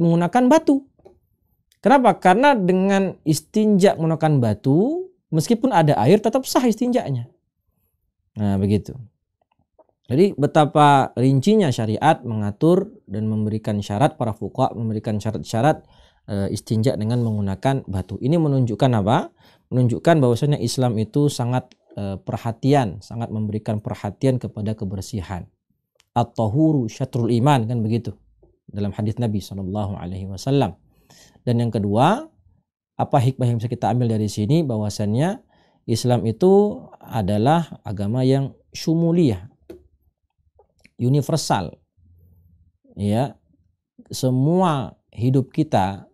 menggunakan batu. Kenapa? Karena dengan istinja menggunakan batu, meskipun ada air tetap sah istinjanya. Nah, begitu. Jadi betapa rincinya syariat mengatur dan memberikan syarat para fuqa memberikan syarat-syarat e, istinja dengan menggunakan batu. Ini menunjukkan apa? Menunjukkan bahwasanya Islam itu sangat eh, perhatian, sangat memberikan perhatian kepada kebersihan at-tahuru syatrul iman kan begitu dalam hadis Nabi Shallallahu alaihi wasallam. Dan yang kedua, apa hikmah yang bisa kita ambil dari sini bahwasannya Islam itu adalah agama yang syumuliyah universal. Ya, semua hidup kita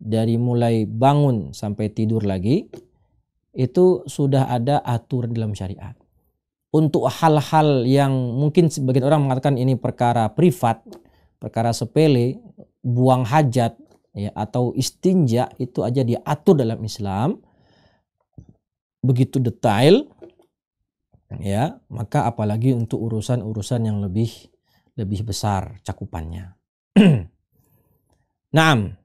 dari mulai bangun sampai tidur lagi itu sudah ada aturan dalam syariat untuk hal-hal yang mungkin sebagian orang mengatakan ini perkara privat, perkara sepele, buang hajat ya atau istinja itu aja diatur dalam Islam begitu detail ya, maka apalagi untuk urusan-urusan yang lebih lebih besar cakupannya. <clears throat> Naam.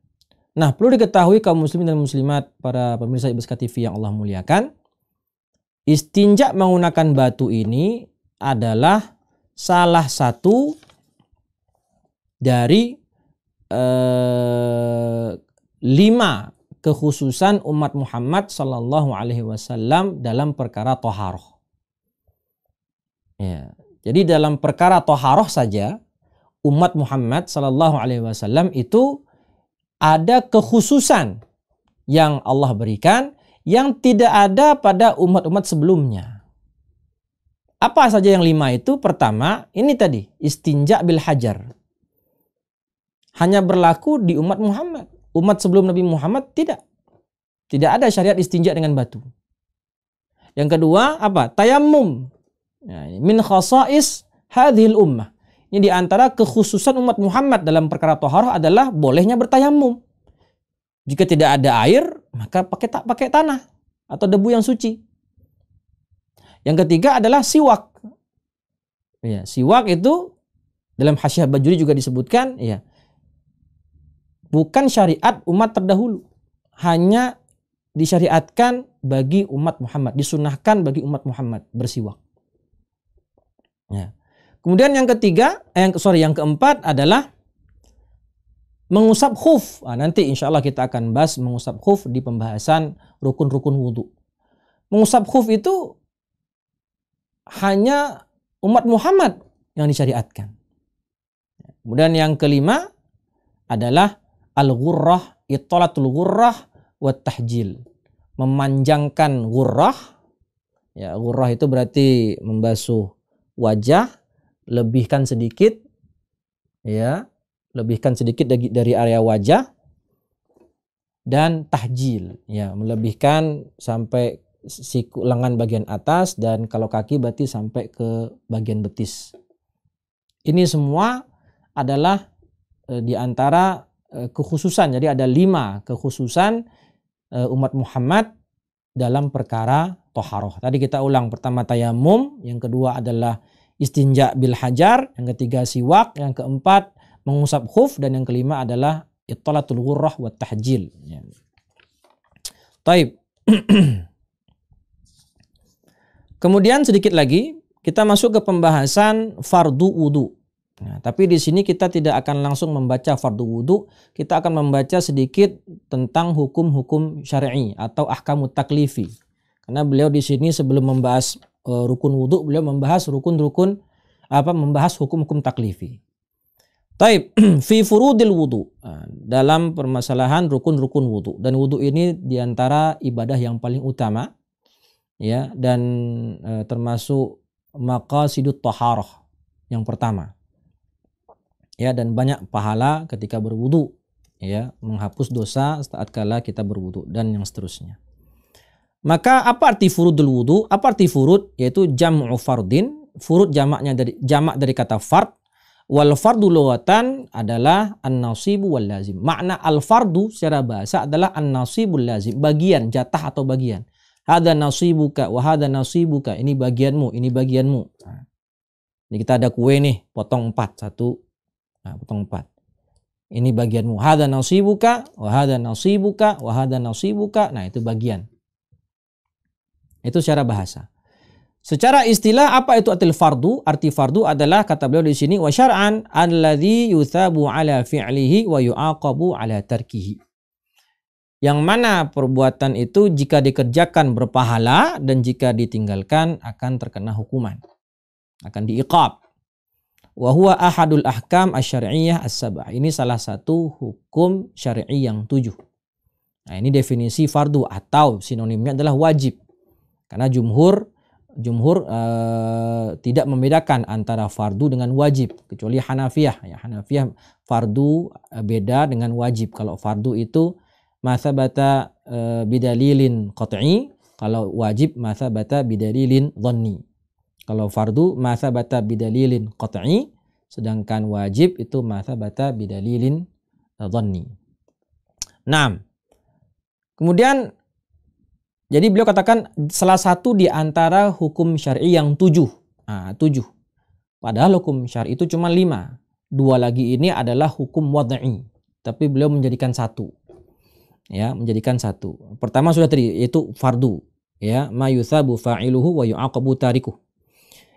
Nah, perlu diketahui kaum muslimin dan muslimat para pemirsa Ibas TV yang Allah muliakan Istinjak menggunakan batu ini adalah salah satu dari eh, lima kekhususan umat Muhammad Shallallahu Alaihi Wasallam dalam perkara toharoh. Ya. Jadi dalam perkara toharoh saja umat Muhammad Shallallahu Alaihi Wasallam itu ada kekhususan yang Allah berikan yang tidak ada pada umat-umat sebelumnya. Apa saja yang lima itu? Pertama, ini tadi, istinja bil hajar. Hanya berlaku di umat Muhammad. Umat sebelum Nabi Muhammad tidak. Tidak ada syariat istinja dengan batu. Yang kedua, apa? Tayammum. Ya, min khasais hadhil ummah. Ini di antara kekhususan umat Muhammad dalam perkara toharah adalah bolehnya bertayamum. Jika tidak ada air, maka pakai tak pakai tanah atau debu yang suci. Yang ketiga adalah siwak. Ya, siwak itu dalam khasiat bajuri juga disebutkan, ya. Bukan syariat umat terdahulu. Hanya disyariatkan bagi umat Muhammad, disunahkan bagi umat Muhammad bersiwak. Ya. Kemudian yang ketiga, eh, sorry yang keempat adalah Mengusap khuf. Nah, nanti insya Allah kita akan bahas mengusap khuf di pembahasan rukun-rukun wudhu. Mengusap khuf itu hanya umat Muhammad yang disyariatkan. Kemudian yang kelima adalah al-ghurrah, itolatul ghurrah wa tahjil. Memanjangkan ghurrah. Ya, ghurrah itu berarti membasuh wajah, lebihkan sedikit ya lebihkan sedikit dari, dari area wajah dan tahjil ya melebihkan sampai siku lengan bagian atas dan kalau kaki berarti sampai ke bagian betis. Ini semua adalah e, di e, kekhususan. Jadi ada lima kekhususan e, umat Muhammad dalam perkara toharoh. Tadi kita ulang pertama tayamum, yang kedua adalah istinja bil hajar, yang ketiga siwak, yang keempat mengusap khuf dan yang kelima adalah ittalatul ghurrah wa tahjil. Ya. Taib. <clears throat> Kemudian sedikit lagi kita masuk ke pembahasan fardu wudu. Nah, tapi di sini kita tidak akan langsung membaca fardu wudu, kita akan membaca sedikit tentang hukum-hukum syar'i atau ahkamut taklifi. Karena beliau di sini sebelum membahas uh, rukun wudu, beliau membahas rukun-rukun apa membahas hukum-hukum taklifi. Taib <clears throat> fi furudil wudu ah, dalam permasalahan rukun-rukun wudu dan wudu ini diantara ibadah yang paling utama ya dan e, termasuk maqasidut taharah yang pertama ya dan banyak pahala ketika berwudu ya menghapus dosa saat kala kita berwudu dan yang seterusnya maka apa arti furudul wudu apa arti furud yaitu jam'u fardin furud jamaknya dari jamak dari kata fard Wal fardu lughatan adalah an-nasibu wal lazim. Makna al-fardu secara bahasa adalah an-nasibul lazim, bagian, jatah atau bagian. Hadza nasibuka wa hadza nasibuka. Ini bagianmu, ini bagianmu. Nah. Ini kita ada kue nih, potong empat. Satu, nah, potong empat. Ini bagianmu. Hadza nasibuka, wa hadza nasibuka, wa hadza nasibuka. Nah itu bagian. Itu secara bahasa. Secara istilah apa itu atil fardu? Arti fardu adalah kata beliau di sini wa syar'an alladzi yuthabu ala fi'lihi wa yu'aqabu ala tarkihi. Yang mana perbuatan itu jika dikerjakan berpahala dan jika ditinggalkan akan terkena hukuman. Akan diiqab. Wa huwa ahadul ahkam asy as-sab'ah. Ini salah satu hukum syar'i yang tujuh. Nah, ini definisi fardu atau sinonimnya adalah wajib. Karena jumhur jumhur uh, tidak membedakan antara fardu dengan wajib kecuali Hanafiyah ya Hanafiyah fardu eh, beda dengan wajib kalau fardu itu masa bata uh, eh, bidalilin qat'i kalau wajib masa bata bidalilin dhanni kalau fardu masa bata bidalilin qat'i sedangkan wajib itu masa bata bidalilin dhanni 6 kemudian jadi beliau katakan salah satu di antara hukum syar'i yang tujuh. Nah, tujuh. Padahal hukum syar'i itu cuma lima. Dua lagi ini adalah hukum wad'i. Tapi beliau menjadikan satu. Ya, menjadikan satu. Pertama sudah tadi yaitu fardu. Ya, ma yuthabu fa'iluhu wa yu'aqabu tarikuh.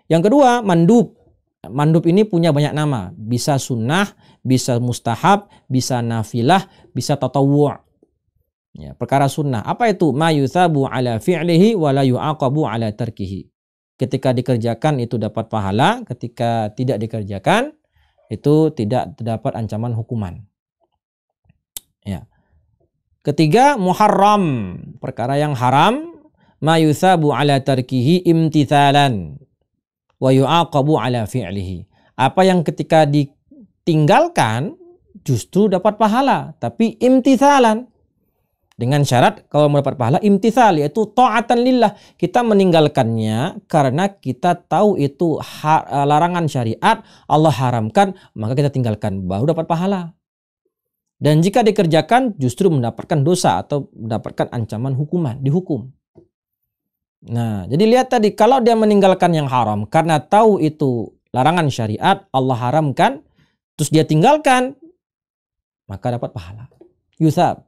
Yang kedua, mandub. Mandub ini punya banyak nama. Bisa sunnah, bisa mustahab, bisa nafilah, bisa tatawu'. Ya, perkara sunnah. Apa itu? Ma yuthabu ala fi'lihi wa la yu'aqabu ala tarkihi. Ketika dikerjakan itu dapat pahala, ketika tidak dikerjakan itu tidak terdapat ancaman hukuman. Ya. Ketiga, muharram, perkara yang haram, ma yuthabu ala tarkihi imtithalan wa yu'aqabu ala fi'lihi. Apa yang ketika ditinggalkan justru dapat pahala, tapi imtithalan dengan syarat kalau mendapat pahala imtithal yaitu taatan lillah kita meninggalkannya karena kita tahu itu eh, larangan syariat Allah haramkan maka kita tinggalkan baru dapat pahala dan jika dikerjakan justru mendapatkan dosa atau mendapatkan ancaman hukuman dihukum nah jadi lihat tadi kalau dia meninggalkan yang haram karena tahu itu larangan syariat Allah haramkan terus dia tinggalkan maka dapat pahala yusab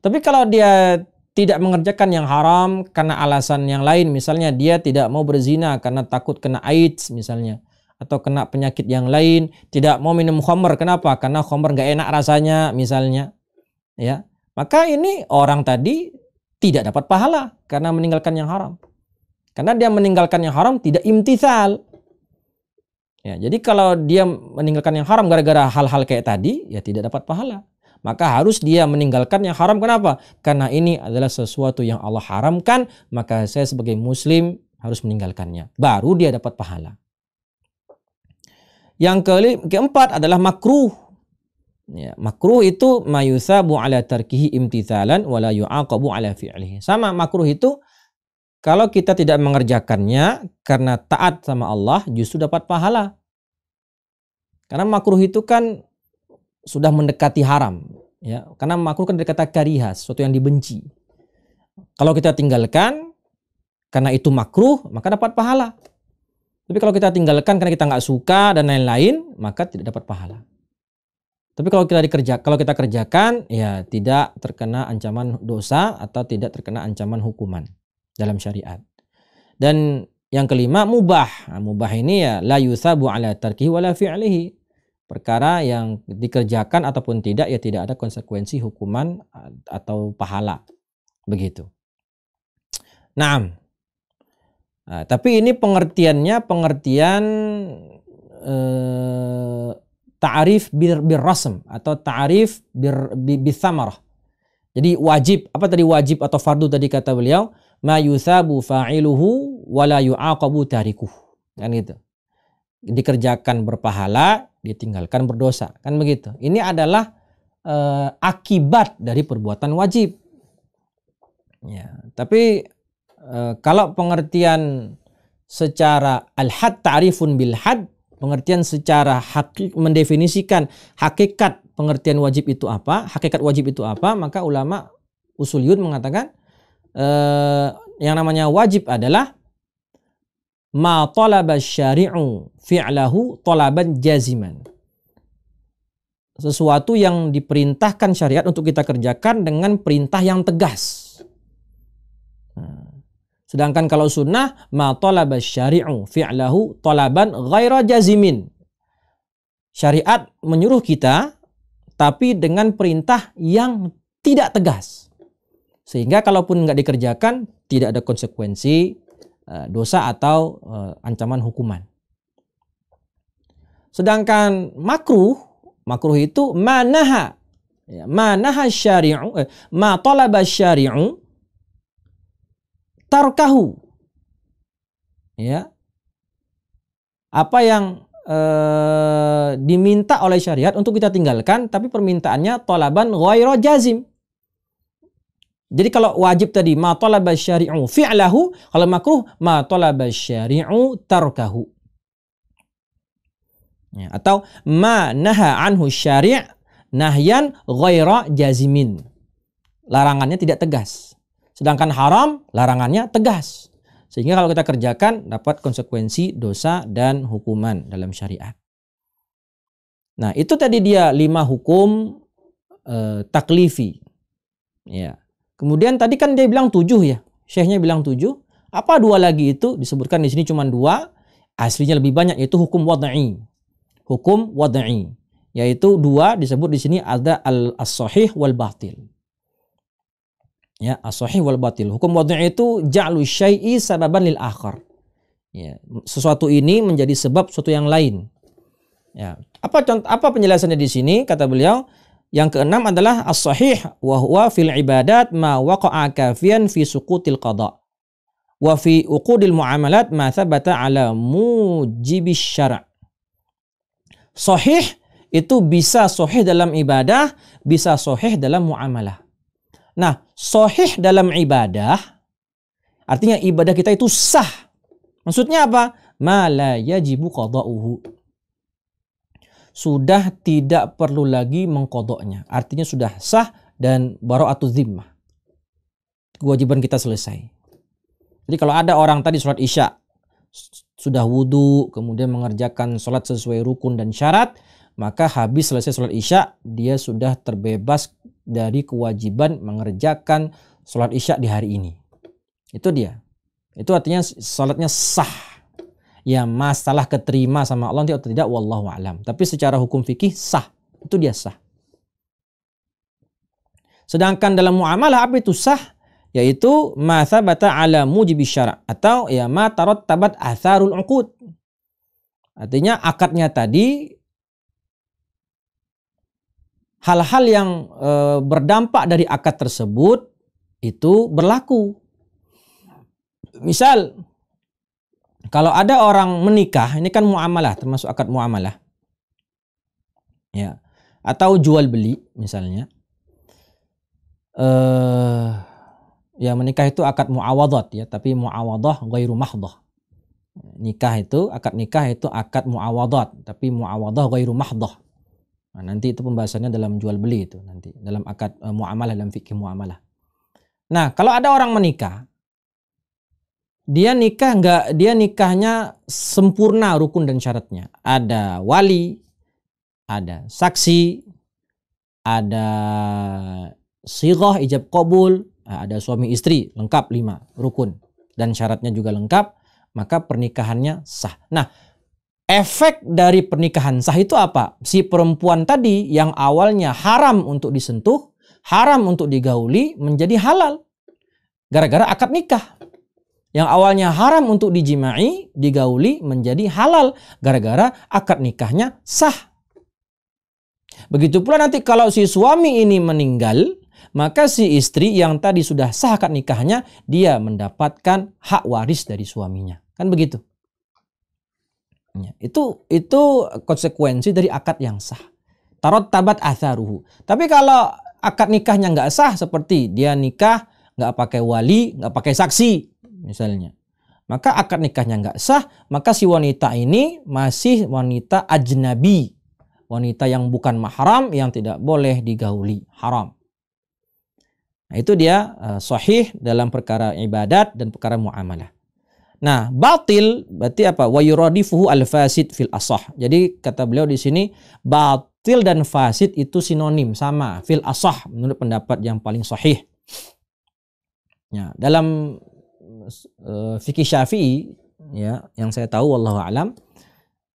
tapi kalau dia tidak mengerjakan yang haram karena alasan yang lain, misalnya dia tidak mau berzina karena takut kena AIDS misalnya atau kena penyakit yang lain, tidak mau minum khamr kenapa? Karena khamr nggak enak rasanya misalnya. Ya. Maka ini orang tadi tidak dapat pahala karena meninggalkan yang haram. Karena dia meninggalkan yang haram tidak imtithal. Ya, jadi kalau dia meninggalkan yang haram gara-gara hal-hal kayak tadi, ya tidak dapat pahala maka harus dia meninggalkan yang haram. Kenapa? Karena ini adalah sesuatu yang Allah haramkan, maka saya sebagai muslim harus meninggalkannya. Baru dia dapat pahala. Yang ke keempat adalah makruh. Ya, makruh itu mayusabu ala tarkihi imtithalan wala yu'aqabu ala fi'lihi. Sama makruh itu kalau kita tidak mengerjakannya karena taat sama Allah justru dapat pahala. Karena makruh itu kan sudah mendekati haram ya karena makruh kan dari kata karihas sesuatu yang dibenci kalau kita tinggalkan karena itu makruh maka dapat pahala tapi kalau kita tinggalkan karena kita nggak suka dan lain-lain maka tidak dapat pahala tapi kalau kita dikerja kalau kita kerjakan ya tidak terkena ancaman dosa atau tidak terkena ancaman hukuman dalam syariat dan yang kelima mubah nah, mubah ini ya la yusabu ala tarkihi wala fi'lihi perkara yang dikerjakan ataupun tidak ya tidak ada konsekuensi hukuman atau pahala begitu. Nah, tapi ini pengertiannya pengertian eh, ta'rif bir, bir rasm atau ta'rif bir samarah. Jadi wajib apa tadi wajib atau fardu tadi kata beliau ma yusabu fa'iluhu wala yu'aqabu tarikuh. Kan gitu. Dikerjakan berpahala ditinggalkan berdosa. Kan begitu. Ini adalah e, akibat dari perbuatan wajib. Ya, tapi e, kalau pengertian secara al-had ta'rifun bil had, pengertian secara hakik mendefinisikan hakikat pengertian wajib itu apa, hakikat wajib itu apa, maka ulama usuliyun mengatakan e, yang namanya wajib adalah ma talaba syari'u fi'lahu talaban jaziman. Sesuatu yang diperintahkan syariat untuk kita kerjakan dengan perintah yang tegas. Nah, sedangkan kalau sunnah, ma talaba syari'u fi'lahu talaban ghaira jazimin. Syariat menyuruh kita tapi dengan perintah yang tidak tegas. Sehingga kalaupun nggak dikerjakan, tidak ada konsekuensi, Eh, dosa atau eh, ancaman hukuman. Sedangkan makruh, makruh itu manaha ya, manaha syari'u eh, ma talaba syari'u tarkahu ya apa yang eh, diminta oleh syariat untuk kita tinggalkan tapi permintaannya talaban ghairu jazim jadi kalau wajib tadi ma talaba syari'u fi'lahu, kalau makruh ma talaba syari'u tarkahu. Ya, atau ma naha anhu syari' nahyan ghaira jazimin. Larangannya tidak tegas. Sedangkan haram larangannya tegas. Sehingga kalau kita kerjakan dapat konsekuensi dosa dan hukuman dalam syariat. Nah, itu tadi dia lima hukum uh, taklifi. Ya, Kemudian tadi kan dia bilang tujuh ya. Syekhnya bilang tujuh. Apa dua lagi itu? Disebutkan di sini cuma dua. Aslinya lebih banyak yaitu hukum wada'i. Hukum wada'i. Yaitu dua disebut di sini ada al-sahih wal batil. Ya, as-sahih wal batil. Hukum wada'i itu ja'lu syai'i sababan lil akhar. Ya, sesuatu ini menjadi sebab sesuatu yang lain. Ya. Apa contoh, apa penjelasannya di sini? Kata beliau, yang keenam adalah as-sahih wa huwa fil ibadat ma waqa'a kafiyan fi suqutil qada wa fi uqudil muamalat ma thabata ala mujibis syara'. Sahih itu bisa sahih dalam ibadah, bisa sahih dalam muamalah. Nah, sahih dalam ibadah artinya ibadah kita itu sah. Maksudnya apa? Ma la yajibu qada'uhu sudah tidak perlu lagi mengkodoknya. Artinya sudah sah dan baru atau zimah Kewajiban kita selesai. Jadi kalau ada orang tadi sholat isya, sudah wudhu, kemudian mengerjakan sholat sesuai rukun dan syarat, maka habis selesai sholat isya, dia sudah terbebas dari kewajiban mengerjakan sholat isya di hari ini. Itu dia. Itu artinya sholatnya sah ya masalah keterima sama Allah nanti atau tidak wallahu alam. Tapi secara hukum fikih sah, itu dia sah. Sedangkan dalam muamalah apa itu sah? Yaitu ma thabata ala mujibi syara' atau ya ma tarattabat atharul uqud. Artinya akadnya tadi hal-hal yang e, berdampak dari akad tersebut itu berlaku. Misal kalau ada orang menikah, ini kan muamalah, termasuk akad muamalah. Ya. Atau jual beli misalnya. Eh uh, ya menikah itu akad muawadat ya, tapi muawadah ghairu mahdhah. Nikah itu akad nikah itu akad muawadat, tapi muawadah ghairu mahdhah. Nah, nanti itu pembahasannya dalam jual beli itu nanti dalam akad uh, muamalah dalam fikih muamalah. Nah, kalau ada orang menikah dia nikah nggak dia nikahnya sempurna rukun dan syaratnya ada wali ada saksi ada sirah ijab kabul ah, ada suami istri lengkap lima rukun dan syaratnya juga lengkap maka pernikahannya sah nah efek dari pernikahan sah itu apa si perempuan tadi yang awalnya haram untuk disentuh haram untuk digauli menjadi halal gara-gara akad nikah yang awalnya haram untuk dijimai, digauli menjadi halal gara-gara akad nikahnya sah. Begitu pula nanti kalau si suami ini meninggal, maka si istri yang tadi sudah sah akad nikahnya, dia mendapatkan hak waris dari suaminya. Kan begitu. Ya, itu itu konsekuensi dari akad yang sah. Tarot tabat atharuhu. Tapi kalau akad nikahnya nggak sah seperti dia nikah nggak pakai wali, nggak pakai saksi, misalnya. Maka akad nikahnya nggak sah, maka si wanita ini masih wanita ajnabi. Wanita yang bukan mahram yang tidak boleh digauli, haram. Nah, itu dia uh, sahih dalam perkara ibadat dan perkara muamalah. Nah, batil berarti apa? Wa yuradifuhu al-fasid fil asah. Jadi kata beliau di sini batil dan fasid itu sinonim sama fil asah menurut pendapat yang paling sahih. Ya, dalam uh, eh, fikih Syafi'i ya yang saya tahu wallahu alam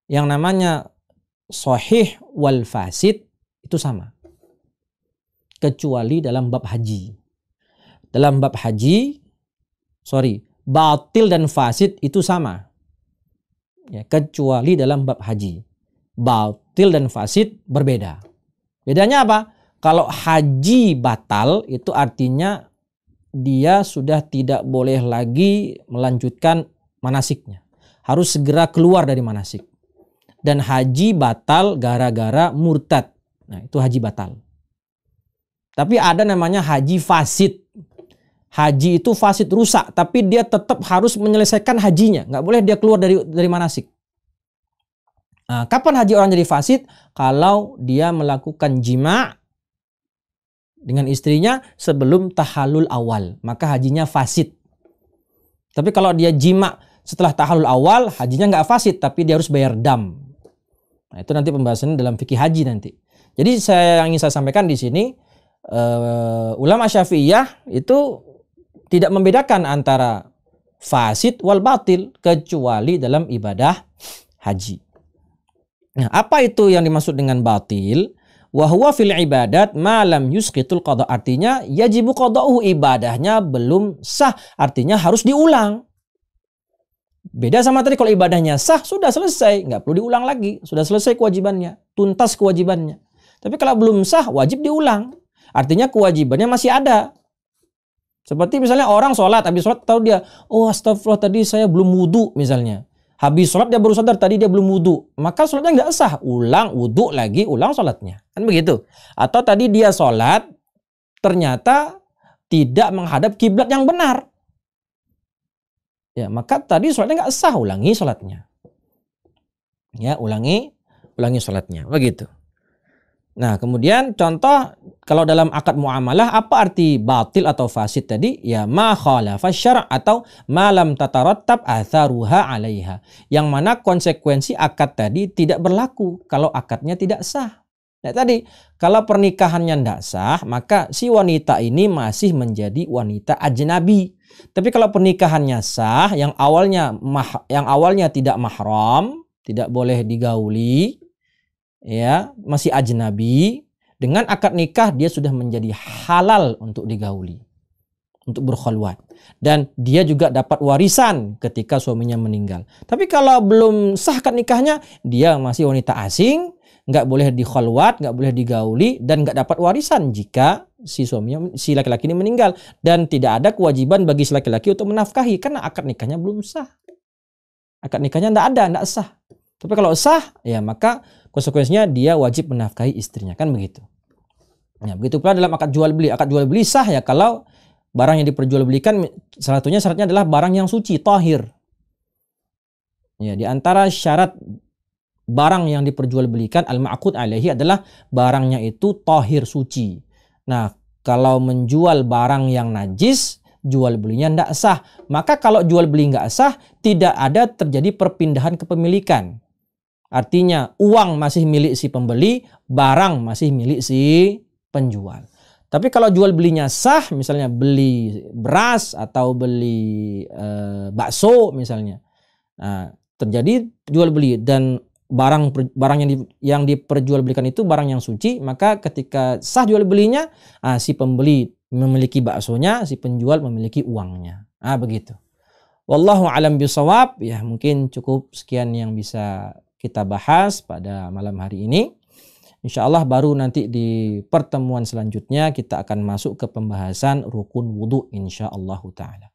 yang namanya sahih wal fasid itu sama. Kecuali dalam bab haji. Dalam bab haji sorry, batil dan fasid itu sama. Ya, kecuali dalam bab haji. Batil dan fasid berbeda. Bedanya apa? Kalau haji batal itu artinya dia sudah tidak boleh lagi melanjutkan manasiknya. Harus segera keluar dari manasik. Dan haji batal gara-gara murtad. Nah, itu haji batal. Tapi ada namanya haji fasid. Haji itu fasid rusak, tapi dia tetap harus menyelesaikan hajinya. Nggak boleh dia keluar dari dari manasik. Nah, kapan haji orang jadi fasid? Kalau dia melakukan jima dengan istrinya sebelum tahalul awal, maka hajinya fasid. Tapi kalau dia jima setelah tahalul awal, hajinya nggak fasid, tapi dia harus bayar dam. Nah, itu nanti pembahasannya dalam fikih haji nanti. Jadi saya yang ingin saya sampaikan di sini, uh, ulama syafi'iyah itu tidak membedakan antara fasid wal batil kecuali dalam ibadah haji. Nah, apa itu yang dimaksud dengan batil? Wahwa fil ibadat malam Yuskitul qada. Artinya yajibu qada'uhu ibadahnya belum sah. Artinya harus diulang. Beda sama tadi kalau ibadahnya sah sudah selesai. Nggak perlu diulang lagi. Sudah selesai kewajibannya. Tuntas kewajibannya. Tapi kalau belum sah wajib diulang. Artinya kewajibannya masih ada. Seperti misalnya orang sholat, habis sholat tahu dia, oh astagfirullah tadi saya belum wudhu misalnya. Habis sholat dia baru sadar tadi dia belum wudhu. Maka sholatnya nggak sah. Ulang wudhu lagi, ulang sholatnya. Kan begitu. Atau tadi dia sholat ternyata tidak menghadap kiblat yang benar. Ya, maka tadi sholatnya nggak sah. Ulangi sholatnya. Ya, ulangi, ulangi sholatnya. Begitu. Nah, kemudian contoh kalau dalam akad muamalah apa arti batil atau fasid tadi? Ya ma khalafa syara' atau ma lam tatarattab atharuha 'alaiha. Yang mana konsekuensi akad tadi tidak berlaku kalau akadnya tidak sah. Nah, tadi kalau pernikahannya tidak sah, maka si wanita ini masih menjadi wanita ajnabi. Tapi kalau pernikahannya sah, yang awalnya mah, yang awalnya tidak mahram, tidak boleh digauli, ya masih ajnabi dengan akad nikah dia sudah menjadi halal untuk digauli untuk berkhulwat dan dia juga dapat warisan ketika suaminya meninggal tapi kalau belum sah akad nikahnya dia masih wanita asing nggak boleh dikhulwat nggak boleh digauli dan nggak dapat warisan jika si suaminya si laki-laki ini meninggal dan tidak ada kewajiban bagi si laki-laki untuk menafkahi karena akad nikahnya belum sah akad nikahnya tidak ada tidak sah tapi kalau sah ya maka konsekuensinya dia wajib menafkahi istrinya kan begitu. Ya, begitu pula dalam akad jual beli. Akad jual beli sah ya kalau barang yang diperjualbelikan salah satunya syaratnya adalah barang yang suci, tohir. Ya, di antara syarat barang yang diperjualbelikan al-ma'qud alaihi adalah barangnya itu tohir suci. Nah, kalau menjual barang yang najis, jual belinya tidak sah. Maka kalau jual beli nggak sah, tidak ada terjadi perpindahan kepemilikan. Artinya uang masih milik si pembeli, barang masih milik si penjual. Tapi kalau jual belinya sah, misalnya beli beras atau beli e, bakso misalnya, nah, terjadi jual beli dan barang barang yang di, yang diperjualbelikan itu barang yang suci, maka ketika sah jual belinya, ah, si pembeli memiliki baksonya, si penjual memiliki uangnya. Ah begitu. Wallahu alam bisawab. Ya mungkin cukup sekian yang bisa kita bahas pada malam hari ini. Insya Allah baru nanti di pertemuan selanjutnya kita akan masuk ke pembahasan rukun wudhu insya Allah ta'ala.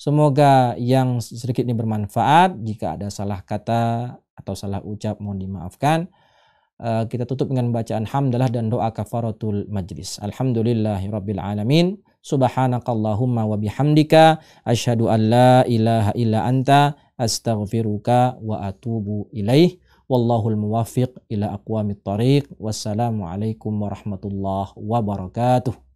Semoga yang sedikit ini bermanfaat. Jika ada salah kata atau salah ucap mohon dimaafkan. Eh, kita tutup dengan bacaan hamdalah dan doa kafaratul majlis. Alhamdulillahirrabbilalamin. alamin. Subhanakallahumma wa bihamdika asyhadu an la ilaha illa anta astaghfiruka wa atubu ilaih. Wallahul muwafiq ila aqwamit tariq. Wassalamualaikum warahmatullahi wabarakatuh.